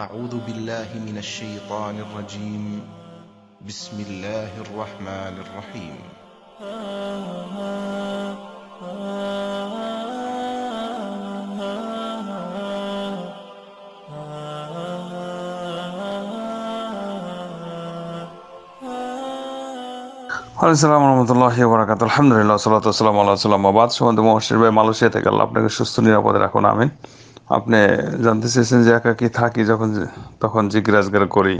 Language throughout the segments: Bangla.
أعوذ بالله من الشيطان الرجيم بسم الله الرحمن الرحيم আসসালামু রহমতুল্লাহ বরাকাত আলহামদুলিল্লাহ সাল্লাহ সাল্লাম আল্লাহ সাল্লাম আবাদ সুমন্ত মহাশির ভাই মালয়েশিয়া থেকে আল্লাহ আপনাকে সুস্থ নিরাপদে রাখুন আমিন আপনি জানতে চেয়েছেন যে একা কি থাকি যখন তখন জিজ্ঞাসগার করি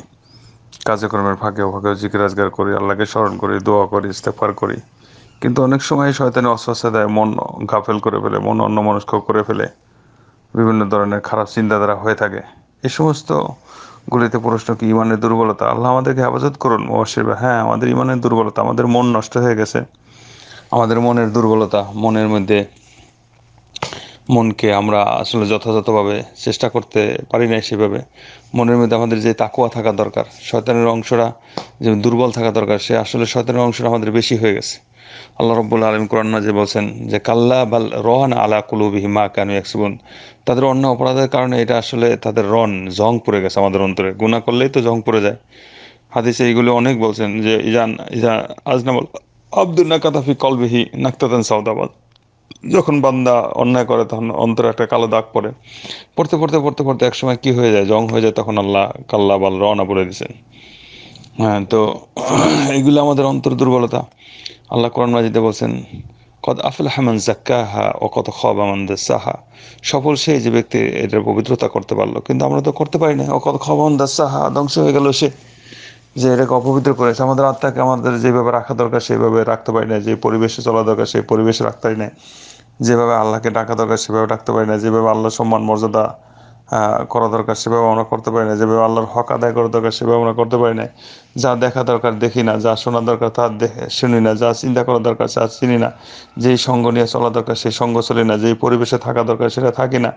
কাজকর্মের ফাঁকে ফাঁকে জিজ্ঞাসগার করি আল্লাহকে স্মরণ করি দোয়া করি ইস্তেফার করি কিন্তু অনেক সময় শয়তানি অস্বস্থা দেয় মন গাফেল করে ফেলে মন অন্য মনস্ক করে ফেলে বিভিন্ন ধরনের খারাপ চিন্তাধারা হয়ে থাকে এই সমস্ত গুলিতে প্রশ্ন কি ইমানের দুর্বলতা আল্লাহ আমাদেরকে হেফাজত করুন অবশ্যই হ্যাঁ আমাদের ইমানের দুর্বলতা আমাদের মন নষ্ট হয়ে গেছে আমাদের মনের দুর্বলতা মনের মধ্যে মনকে আমরা আসলে যথাযথভাবে চেষ্টা করতে পারি না সেভাবে মনের মধ্যে আমাদের যে তাকুয়া থাকা দরকার শয়তানের অংশরা যে দুর্বল থাকা দরকার সে আসলে শয়তানের অংশটা আমাদের বেশি হয়ে গেছে আল্লাহ রব্বুল আলম কুরান্না যে বলছেন যে কাল্লা বাল রহান আলা কুলুবিহি মা কানু একসুবন তাদের অন্য অপরাধের কারণে এটা আসলে তাদের রন জং পড়ে গেছে আমাদের অন্তরে গুণা করলেই তো জং পড়ে যায় হাদিসে এইগুলো অনেক বলছেন যে ইজান ইজা আজনাবল আব্দুল নাকাতাফি কলবিহি নাক্তাতান সাউদাবাদ যখন বান্দা অন্যায় করে তখন অন্তরে একটা কালো দাগ পড়ে পড়তে পড়তে পড়তে পড়তে একসময় কি হয়ে যায় জং হয়ে যায় তখন আল্লাহ কাল্লা বাল রওনা পড়ে দিয়েছেন হ্যাঁ তো এগুলো আমাদের অন্তর দুর্বলতা আল্লাহ কোরআন মাজিদে বলছেন কদ আফুল হামান জাক্কাহা ও কত খব আমাদের সাহা সফল সেই যে ব্যক্তি এটার পবিত্রতা করতে পারলো কিন্তু আমরা তো করতে পারি না ও কত খব আমাদের সাহা ধ্বংস হয়ে গেল সে যে এটাকে অপবিত্র করেছে আমাদের আত্মাকে আমাদের যেভাবে রাখা দরকার সেইভাবে রাখতে পারি না যে পরিবেশে চলা দরকার সেই পরিবেশে রাখতে পারি না যেভাবে আল্লাহকে ডাকা দরকার সেভাবে ডাকতে পারি না যেভাবে আল্লাহ সম্মান মর্যাদা করা দরকার সেভাবে আমরা করতে পারি না যেভাবে আল্লাহর হক আদায় করা দরকার সেভাবে আমরা করতে পারি না যা দেখা দরকার দেখি না যা শোনা দরকার তা দেখে শুনি না যা চিন্তা করা দরকার তা চিনি না যেই সঙ্গ নিয়ে চলা দরকার সেই সঙ্গ চলি না যেই পরিবেশে থাকা দরকার সেটা থাকি না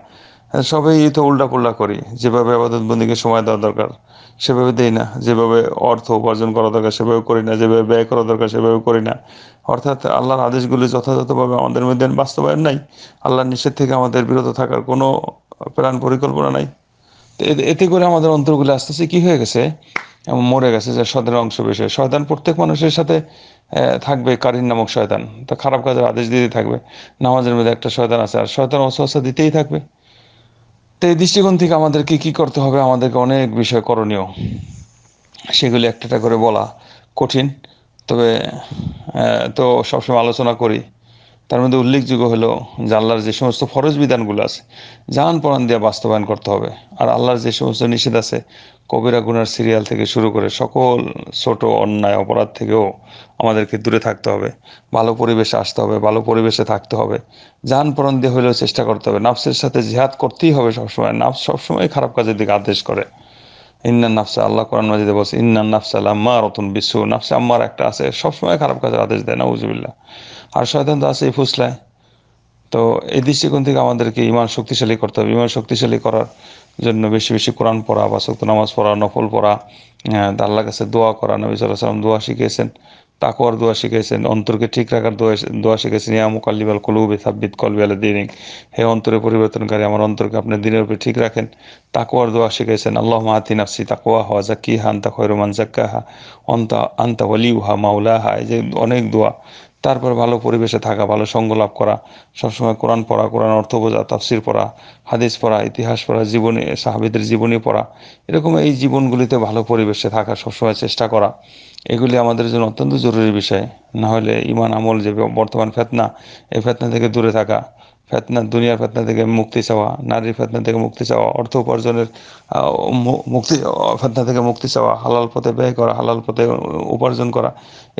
হ্যাঁ, সবাই তো উল্টা উল্টাপুল্টা করি যেভাবে আবাদত বন্দীকে সময় দেওয়া দরকার সেভাবে দেই না যেভাবে অর্থ উপার্জন করা দরকার সেভাবে করি না যেভাবে ব্যয় করা দরকার সেভাবে করি না অর্থাৎ আল্লাহর আদেশগুলি যথাযথভাবে আমাদের মধ্যে বাস্তবায়ন নাই আল্লাহর নিষেধ থেকে আমাদের বিরত থাকার কোনো প্রাণ পরিকল্পনা নাই এতে করে আমাদের অন্তরগুলি আস্তে আস্তে কী হয়ে গেছে মরে গেছে যে শয়তানের অংশ বিষয়ে শয়তান প্রত্যেক মানুষের সাথে থাকবে কারিন নামক শয়তান তা খারাপ কাজের আদেশ দিতেই থাকবে নামাজের মধ্যে একটা শয়তান আছে আর শয়তান অস্ত্র দিতেই থাকবে তো এই দৃষ্টিকোণ থেকে আমাদেরকে কি করতে হবে আমাদেরকে অনেক বিষয় করণীয় সেগুলি একটা করে বলা কঠিন তবে তো সবসময় আলোচনা করি তার মধ্যে উল্লেখযোগ্য হলো যে আল্লাহর যে সমস্ত ফরজ বিধানগুলো আছে জাহান পরাণ দিয়ে বাস্তবায়ন করতে হবে আর আল্লাহর যে সমস্ত নিষেধ আছে কবিরা গুনার সিরিয়াল থেকে শুরু করে সকল ছোট অন্যায় অপরাধ থেকেও আমাদেরকে দূরে থাকতে হবে ভালো পরিবেশে আসতে হবে ভালো পরিবেশে থাকতে হবে জাহান পরাণ দিয়ে হলেও চেষ্টা করতে হবে নাফসের সাথে জিহাদ করতেই হবে সবসময় নাফ সবসময় খারাপ কাজের দিকে আদেশ করে ইন্নান নাফসা আল্লাহ কোরআন মাজিদে বলছে ইন্নান নাফসা আল্লাহ রতুন বিশ্ব নাফসা আম্মার একটা আছে সবসময় খারাপ কাজের আদেশ দেয় না উজুবিল্লা আর শয়তান তো আছে এই ফুসলায় তো এই দৃষ্টিকোণ থেকে আমাদেরকে ইমান শক্তিশালী করতে হবে ইমান শক্তিশালী করার জন্য বেশি বেশি কোরআন পড়া বা শক্ত নামাজ পড়া নফল পড়া আল্লাহ কাছে দোয়া করা নবী সাল্লাহ সাল্লাম দোয়া শিখিয়েছেন তাকওয়ার দোয়া শিখেছেন অন্তরকে ঠিক রাখার দোয়া দোয়া শিখেছেন ইয়া মুকাল্লিবাল কলুবে সাব্বিত কলবি আলা দিনিক হে অন্তরে পরিবর্তনকারী আমার অন্তরকে আপনি দিনের উপরে ঠিক রাখেন তাকওয়ার দোয়া শিখেছেন আল্লাহ মাহাতি নাফসি তাকওয়া হওয়া হা আন্তা জাক্কা হা অন্তা আন্তা মাউলা হা এই যে অনেক দোয়া তারপর ভালো পরিবেশে থাকা ভালো সঙ্গ লাভ করা সবসময় কোরআন পড়া কোরআন অর্থ বোঝা তাফসির পড়া হাদিস পড়া ইতিহাস পড়া জীবনী সাহাবিদের জীবনী পড়া এরকম এই জীবনগুলিতে ভালো পরিবেশে থাকা সবসময় চেষ্টা করা এগুলি আমাদের জন্য অত্যন্ত জরুরি বিষয় নাহলে ইমান আমল যে বর্তমান ফেতনা এই ফেতনা থেকে দূরে থাকা ফেতনা দুনিয়ার ফেতনা থেকে মুক্তি চাওয়া নারীর ফেতনা থেকে মুক্তি চাওয়া অর্থ উপার্জনের মুক্তি ফেতনা থেকে মুক্তি চাওয়া হালাল পথে ব্যয় করা হালাল পথে উপার্জন করা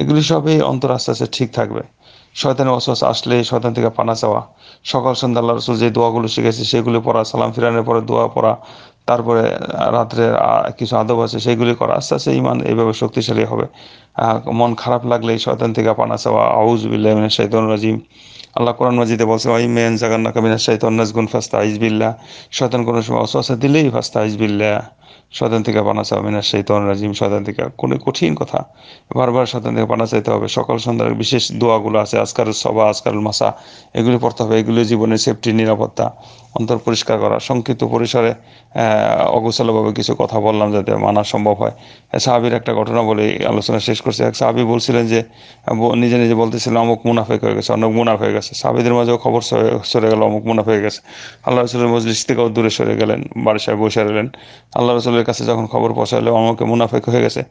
এগুলি সবই অন্তর আস্তে আস্তে ঠিক থাকবে শয়তানের অসস আসলে শয়তান থেকে পানা চাওয়া সকাল সন্ধ্যা আল্লাহ রসুল যে দোয়াগুলো শিখেছে সেগুলি পড়া সালাম ফিরানোর পরে দোয়া পড়া তারপরে রাত্রে কিছু আদব আছে সেগুলি করা আস্তে আস্তে ইমান এইভাবে শক্তিশালী হবে মন খারাপ লাগলে শয়তান থেকে পানা চাওয়া আউজ বিল্লাহ শৈতন রাজিম আল্লাহ কোরআন মজিদে বলছে ওই মেন জাগান না কামিনা অন্যাস নাজগুন ফাস্তা আইজবিল্লা শয়তান কোনো সময় অসহসা দিলেই ফাস্তা আইজবিল্লা শয়তান থেকে পানা চাও মিনা শৈতন রাজিম শয়তান থেকে কোনো কঠিন কথা বারবার শয়তান থেকে পানা চাইতে হবে সকাল সন্ধ্যার বিশেষ দোয়াগুলো আছে আজকাল সবা আজকাল মাসা এগুলি পড়তে হবে এগুলো জীবনের সেফটি নিরাপত্তা অন্তর পরিষ্কার করা সংক্ষিপ্ত পরিসরে অগোছালোভাবে কিছু কথা বললাম যাতে মানা সম্ভব হয় সাহাবির একটা ঘটনা বলে আলোচনা শেষ করছে এক সাহাবি বলছিলেন যে নিজে নিজে বলতেছিল অমুক মুনাফেক হয়ে গেছে অনেক মুনাফ হয়ে গেছে সাহাবিদের মাঝেও খবর সরে গেল অমুক মুনাফ হয়ে গেছে আল্লাহ রসুলের মজলিস থেকেও দূরে সরে গেলেন বারিশায় বসে রেলেন আল্লাহ রসুলের কাছে যখন খবর পৌঁছালো অমুকে মুনাফেক হয়ে গেছে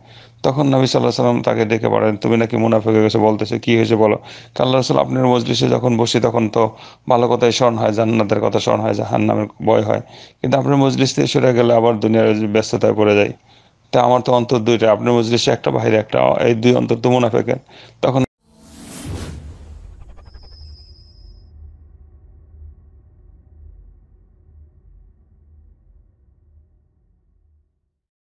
তখন নবী সাল্লাহ সাল্লাম তাকে ডেকে পাঠালেন তুমি নাকি মুনাফেক হয়ে গেছে বলতেছে কি হয়েছে বলো আল্লাহ রসুল আপনার মজলিসে যখন বসি তখন তো ভালো কথাই স্মরণ হয় জান্নাতের কথা স্মরণ হয় হয় জাহান নামের ভয় হয় কিন্তু আপনার মজলিস থেকে সরে গেলে আবার দুনিয়ার ব্যস্ততায় পড়ে যায় তা আমার তো অন্তর দুইটা আপনার মজলিসে একটা বাইরে একটা এই দুই অন্তর তো মুনাফেকের তখন